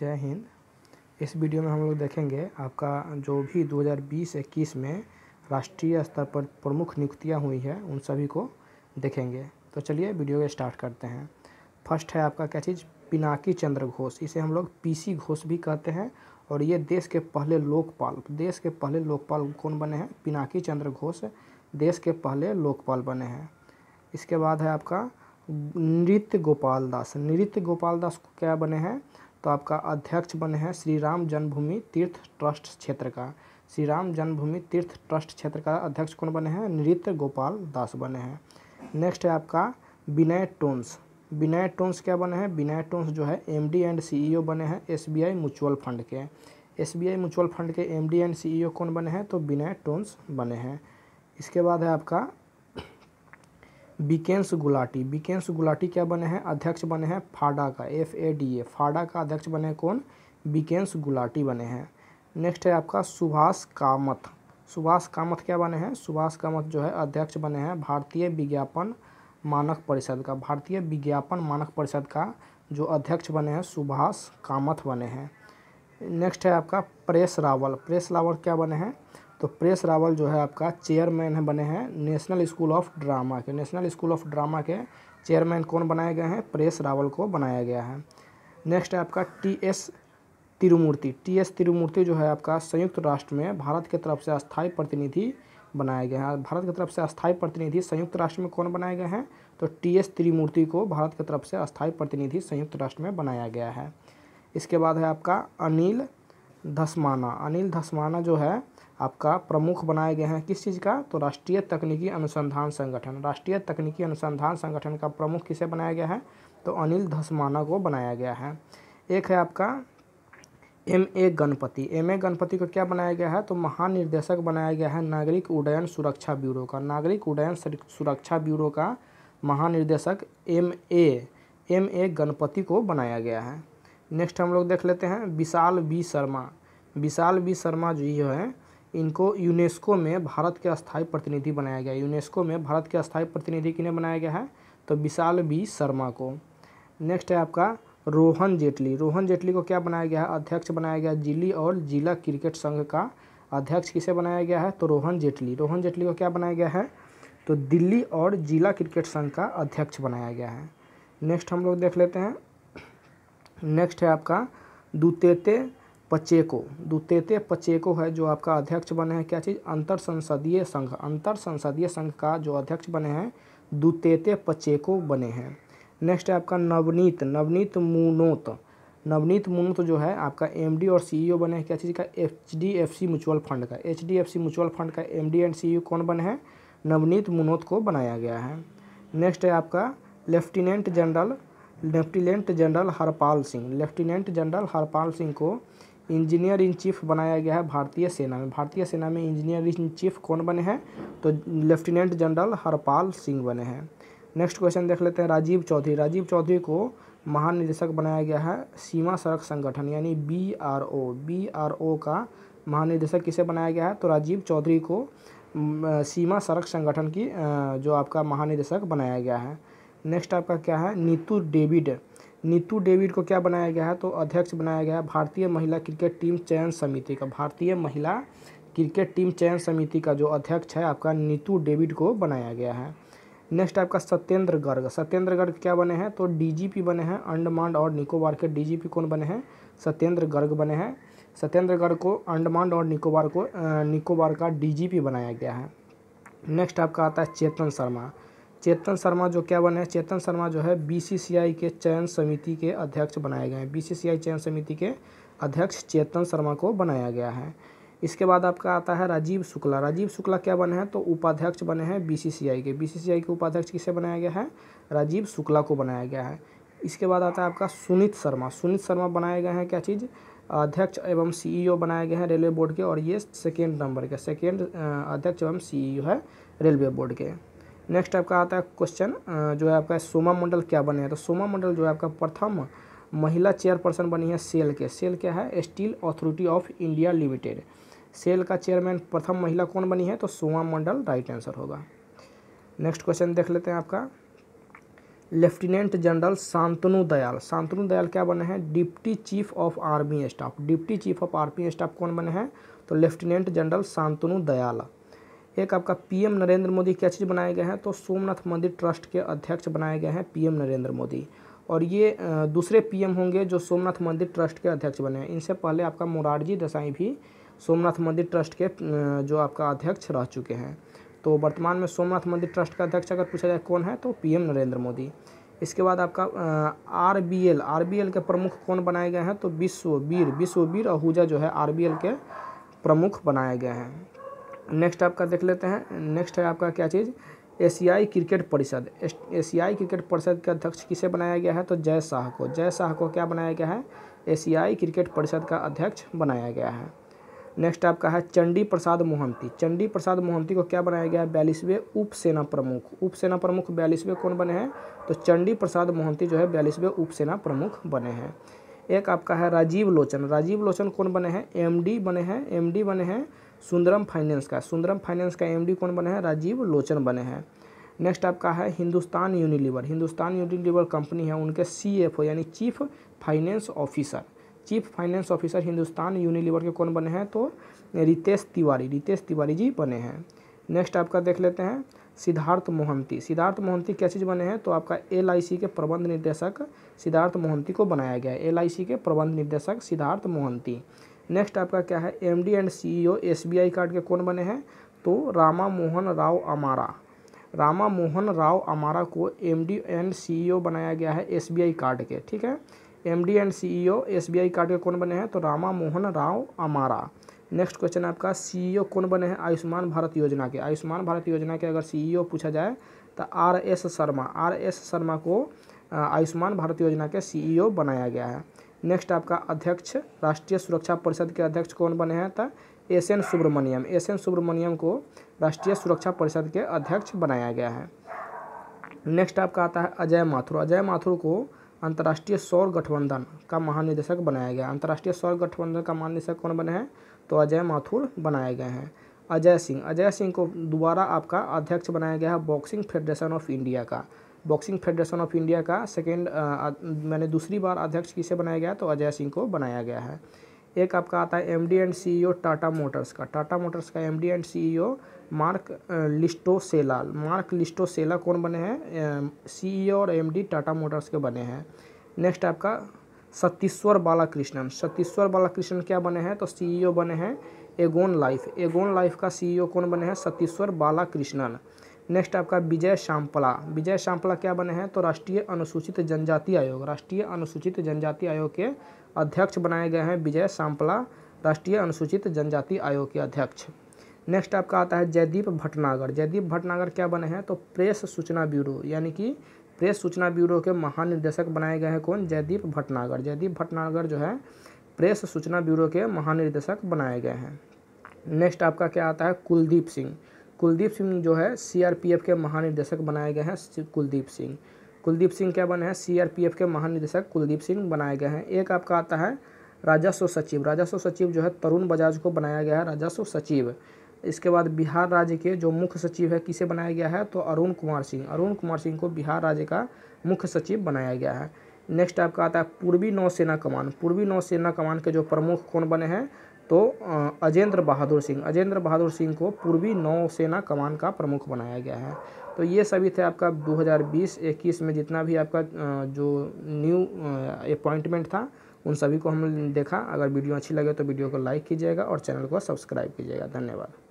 जय हिंद इस वीडियो में हम लोग देखेंगे आपका जो भी 2020-21 में राष्ट्रीय स्तर पर प्रमुख नियुक्तियां हुई है उन सभी को देखेंगे तो चलिए वीडियो को स्टार्ट करते हैं फर्स्ट है आपका क्या चीज़ पिनाकी चंद्र घोष इसे हम लोग पीसी घोष भी कहते हैं और ये देश के पहले लोकपाल देश के पहले लोकपाल कौन बने हैं पिनाकी चंद्र घोष देश के पहले लोकपाल बने हैं इसके बाद है आपका नृत्य गोपाल दास नृत्य गोपाल दास क्या बने हैं तो आपका अध्यक्ष बने हैं श्री राम जन्मभूमि तीर्थ ट्रस्ट क्षेत्र का श्री राम जन्मभूमि तीर्थ ट्रस्ट क्षेत्र का अध्यक्ष कौन बने हैं नृत्य गोपाल दास बने हैं नेक्स्ट है आपका विनय टोन्स विनय टोन्स क्या बने हैं विनय टोन्स जो है एम एंड सी बने हैं एस म्यूचुअल फंड के एस म्यूचुअल फंड के एम एंड सी कौन बने हैं तो विनय टोन्स बने हैं इसके बाद है आपका बिकेंस गुलाटी बिकेंस गुलाटी क्या बने हैं अध्यक्ष बने हैं फाडा का एफ ए डी ए फाडा का अध्यक्ष बने हैं कौन बिकेंस गुलाटी बने हैं नेक्स्ट है आपका सुभाष कामत सुभाष कामत क्या बने हैं सुभाष कामत जो है अध्यक्ष बने हैं भारतीय विज्ञापन मानक परिषद का भारतीय विज्ञापन मानक परिषद का जो अध्यक्ष बने हैं सुभाष कामत बने हैं नेक्स्ट है आपका प्रेस रावल प्रेस रावल क्या बने हैं तो प्रेस रावल जो है आपका चेयरमैन है बने हैं नेशनल स्कूल ऑफ ड्रामा के नेशनल स्कूल ऑफ ड्रामा के चेयरमैन कौन बनाए गए हैं प्रेस रावल को बनाया गया है नेक्स्ट है आपका T S Tirumurti T S Tirumurti जो है आपका संयुक्त राष्ट्र में भारत के तरफ से अस्थायी प्रतिनिधि बनाए गए हैं भारत की तरफ से अस्थायी प्रतिनिधि संयुक्त राष्ट्र में कौन बनाए गए हैं तो टी एस त्रिमूर्ति को भारत की तरफ से अस्थायी प्रतिनिधि संयुक्त राष्ट्र में बनाया गया है इसके बाद है आपका अनिल धस्माना अनिल धस्माना जो है आपका प्रमुख बनाए गए हैं किस चीज़ का तो राष्ट्रीय तकनीकी अनुसंधान संगठन राष्ट्रीय तकनीकी अनुसंधान संगठन का प्रमुख किसे बनाया गया है तो अनिल धस्माना को बनाया गया है एक है आपका M A Ganapathy M A Ganapathy को क्या बनाया गया है तो महानिर्देशक बनाया गया है नागरिक उड्डयन सुरक्षा ब्यूरो का नागरिक उड्डयन सुरक्षा ब्यूरो का महानिर्देशक M A M A Ganapathy को बनाया गया है नेक्स्ट हम लोग देख लेते हैं विशाल बी शर्मा विशाल बी शर्मा जो ये है इनको यूनेस्को में भारत के स्थायी प्रतिनिधि बनाया गया यूनेस्को में भारत के अस्थायी प्रतिनिधि किन्हें बनाया गया है तो विशाल बी शर्मा को नेक्स्ट है आपका रोहन जेटली रोहन जेटली को क्या बनाया गया है अध्यक्ष बनाया गया जिली और जिला क्रिकेट संघ का अध्यक्ष किसे बनाया गया है तो रोहन जेटली रोहन जेटली को क्या बनाया गया है तो दिल्ली और जिला क्रिकेट संघ का अध्यक्ष बनाया गया है नेक्स्ट हम लोग देख लेते हैं नेक्स्ट है आपका दुतेते पचेको दुतेते पचेको है जो आपका अध्यक्ष बने हैं क्या चीज़ अंतर संसदीय संघ अंतर संसदीय संघ का जो अध्यक्ष बने हैं दुतेते पचेको बने हैं नेक्स्ट है आपका नवनीत नवनीत मुनोत नवनीत मुनोत जो है आपका एमडी और सीईओ e बने हैं क्या चीज़ का एचडीएफसी म्यूचुअल फंड का एचडीएफसी म्यूचुअल फंड का एमडी एंड सीईओ e कौन बने हैं नवनीत मुनोत को बनाया गया है नेक्स्ट है आपका lieutenant general lieutenant general Harpal Singh lieutenant general Harpal Singh को इंजीनियर इन चीफ बनाया गया है भारतीय सेना में भारतीय सेना में इंजीनियर इन चीफ कौन बने हैं तो लेफ्टिनेंट जनरल हरपाल सिंह बने हैं नेक्स्ट क्वेश्चन देख लेते हैं राजीव चौधरी राजीव चौधरी को महानिदेशक बनाया गया है सीमा सड़क संगठन यानी B R O B R O का महानिदेशक किसे बनाया गया है तो राजीव चौधरी को सीमा सड़क संगठन की जो आपका महानिदेशक बनाया गया है नेक्स्ट आपका क्या है नीतू डेविड नीतू डेविड को क्या बनाया गया है तो अध्यक्ष बनाया गया है भारतीय महिला क्रिकेट टीम चयन समिति का भारतीय महिला क्रिकेट टीम चयन समिति का जो अध्यक्ष है आपका नीतू डेविड को बनाया गया है नेक्स्ट आपका सत्येंद्र गर्ग सत्येंद्र गर्ग क्या बने हैं तो डीजीपी बने हैं अंडमान और निकोबार के डीजीपी कौन बने हैं सत्येंद्र गर्ग बने हैं सत्येंद्र गर्ग को अंडमान और निकोबार को निकोबार का डीजीपी बनाया गया है नेक्स्ट आपका आता है चेतन शर्मा चेतन शर्मा जो क्या बने चेतन शर्मा जो है बीसीसीआई के चयन समिति के अध्यक्ष बनाए गए हैं बीसीसीआई चयन समिति के अध्यक्ष चेतन शर्मा को बनाया गया है इसके बाद आपका आता है राजीव शुक्ला राजीव शुक्ला क्या बने हैं तो उपाध्यक्ष बने हैं बीसीसीआई के बीसीसीआई के उपाध्यक्ष किसे बनाया गया है राजीव शुक्ला को बनाया गया है इसके बाद आता है आपका सुनीत शर्मा सुनीत शर्मा बनाए गए हैं क्या चीज़ अध्यक्ष एवं सीईओ e बनाए गए हैं रेलवे बोर्ड के और ये सेकेंड नंबर के सेकेंड अध्यक्ष एवं सी e है रेलवे बोर्ड के नेक्स्ट आपका आता है क्वेश्चन जो है आपका सोमा मंडल क्या बने हैं तो सोमा मंडल जो है आपका प्रथम महिला चेयरपर्सन बनी है सेल के सेल क्या है Steel Authority of India Limited SAIL का चेयरमैन प्रथम महिला कौन बनी है तो सोमा मंडल राइट आंसर होगा नेक्स्ट क्वेश्चन देख लेते हैं आपका लेफ्टिनेंट जनरल शांतनु दयाल शांतनु दयाल क्या बने हैं deputy chief of army staff deputy chief of army staff कौन बने हैं तो लेफ्टिनेंट जनरल शांतनु दयाल एक आपका पीएम नरेंद्र मोदी क्या चीज़ बनाए गए हैं तो सोमनाथ मंदिर ट्रस्ट के अध्यक्ष बनाए गए हैं पीएम नरेंद्र मोदी और ये दूसरे पीएम होंगे जो सोमनाथ मंदिर ट्रस्ट के अध्यक्ष बने हैं इनसे पहले आपका मुरारजी देसाई भी सोमनाथ मंदिर ट्रस्ट के जो आपका अध्यक्ष रह चुके हैं तो वर्तमान में सोमनाथ मंदिर ट्रस्ट का अध्यक्ष अगर पूछा जाए कौन है तो पी नरेंद्र मोदी इसके बाद आपका R B L R B L के प्रमुख कौन बनाए गए हैं तो विश्ववीर विश्ववीर आहूजा जो है आर बी एल के प्रमुख बनाए गए हैं नेक्स्ट आपका देख लेते हैं नेक्स्ट है आपका क्या चीज़ एशियाई क्रिकेट परिषद एशियाई क्रिकेट परिषद के अध्यक्ष किसे बनाया गया है तो जय शाह को जय शाह को क्या बनाया गया है एशियाई क्रिकेट परिषद का अध्यक्ष बनाया गया है नेक्स्ट आपका है चंडी प्रसाद मोहंती चंडी प्रसाद मोहंती को क्या बनाया गया है बयालीसवें उप सेना प्रमुख उप सेना प्रमुख बयालीसवें कौन बने हैं तो चंडी प्रसाद मोहंती जो है बयालीसवें उप सेना प्रमुख बने हैं एक आपका है राजीव लोचन राजीव लोचन कौन बने हैं एमडी बने हैं एमडी बने हैं सुंदरम फाइनेंस का सुंदरम फाइनेंस का एमडी कौन बने हैं राजीव लोचन बने हैं नेक्स्ट आपका है Hindustan Unilever Hindustan Unilever company है उनके सीएफओ यानी chief finance officer chief finance officer Hindustan Unilever के कौन बने हैं तो रितेश तिवारी रितेश तिवारी जी बने हैं नेक्स्ट आपका देख लेते हैं सिद्धार्थ मोहंती सिद्धार्थ मोहंती क्या चीज़ बने हैं तो आपका एल के प्रबंध निदेशक सिद्धार्थ मोहंती को बनाया गया है एल के प्रबंध निदेशक सिद्धार्थ मोहंती नेक्स्ट आपका क्या है M D and C E S B I card के कौन बने हैं तो रामा मोहन राव अमारा रामा मोहन राव अमारा को M D and C E बनाया गया है एस बी आई कार्ड के ठीक है M D and C E O S B I card के कौन बने हैं तो रामा मोहन राव अमारा नेक्स्ट क्वेश्चन आपका सी e कौन बने हैं आयुष्मान भारत योजना के आयुष्मान भारत योजना के अगर सी e पूछा जाए तो R S Sharma R S Sharma को आयुष्मान भारत योजना के सीईओ e बनाया गया है नेक्स्ट आपका अध्यक्ष राष्ट्रीय सुरक्षा परिषद के अध्यक्ष कौन बने हैं तो S N Subrahmanyam S N Subrahmanyam को राष्ट्रीय सुरक्षा परिषद के अध्यक्ष बनाया गया है नेक्स्ट आपका आता है अजय माथुर अजय माथुर को अंतर्राष्ट्रीय सौर गठबंधन का महानिदेशक बनाया गया अंतर्राष्ट्रीय सौर गठबंधन का महानिदेशक कौन बने हैं तो अजय माथुर बनाए गए हैं अजय सिंह अजय सिंह को दोबारा आपका अध्यक्ष बनाया गया है बॉक्सिंग फेडरेशन ऑफ इंडिया का बॉक्सिंग फेडरेशन ऑफ इंडिया का सेकेंड मैंने दूसरी बार अध्यक्ष किसे बनाया गया तो अजय सिंह को बनाया गया है एक आपका आता है MD and CEO Tata Motors का टाटा मोटर्स का MD and CEO Marc Llistosella Marc Llistosella कौन बने हैं सीईओ e और एमडी टाटा मोटर्स के बने हैं नेक्स्ट आपका सतीश्वर बालाकृष्णन सतीश्वर बालाकृष्णन क्या बने हैं तो सीईओ e बने हैं एगोन लाइफ एगोन लाइफ का सीईओ e कौन बने हैं सतीश्वर बालाकृष्णन नेक्स्ट आपका विजय शाम्पला विजय शाम्पला क्या बने हैं तो राष्ट्रीय अनुसूचित जनजाति आयोग राष्ट्रीय अनुसूचित जनजाति आयोग के अध्यक्ष बनाए गए हैं विजय शाम्पला राष्ट्रीय अनुसूचित जनजाति आयोग के अध्यक्ष नेक्स्ट आपका आता है जयदीप भटनागर जयदीप भटनागर क्या बने हैं तो प्रेस सूचना ब्यूरो यानी कि प्रेस सूचना ब्यूरो के महानिर्देशक बनाए गए हैं कौन जयदीप भटनागर जयदीप भटनागर जो है प्रेस सूचना ब्यूरो के महानिर्देशक बनाए गए हैं नेक्स्ट आपका क्या आता है कुलदीप सिंह कुलदीप सिंह जो है सीआरपीएफ के महानिदेशक बनाए गए हैं कुलदीप सिंह कुलदीप सिंह क्या बने हैं सीआरपीएफ के महानिदेशक कुलदीप सिंह बनाए गए हैं एक आपका आता है राजस्व सचिव राजस्व सचिव जो है तरुण बजाज को बनाया गया है राजस्व सचिव इसके बाद बिहार राज्य के जो मुख्य सचिव है किसे बनाया गया है तो अरुण कुमार सिंह अरुण कुमार सिंह को बिहार राज्य का मुख्य सचिव बनाया गया है नेक्स्ट आपका आता है पूर्वी नौसेना कमान पूर्वी नौसेना कमान के जो प्रमुख कौन बने हैं तो अजेंद्र बहादुर सिंह अजेंद्र बहादुर सिंह को पूर्वी नौसेना कमान का प्रमुख बनाया गया है तो ये सभी थे आपका 2020-21 में जितना भी आपका जो न्यू अपॉइंटमेंट था उन सभी को हमने देखा अगर वीडियो अच्छी लगे तो वीडियो को लाइक कीजिएगा और चैनल को सब्सक्राइब कीजिएगा धन्यवाद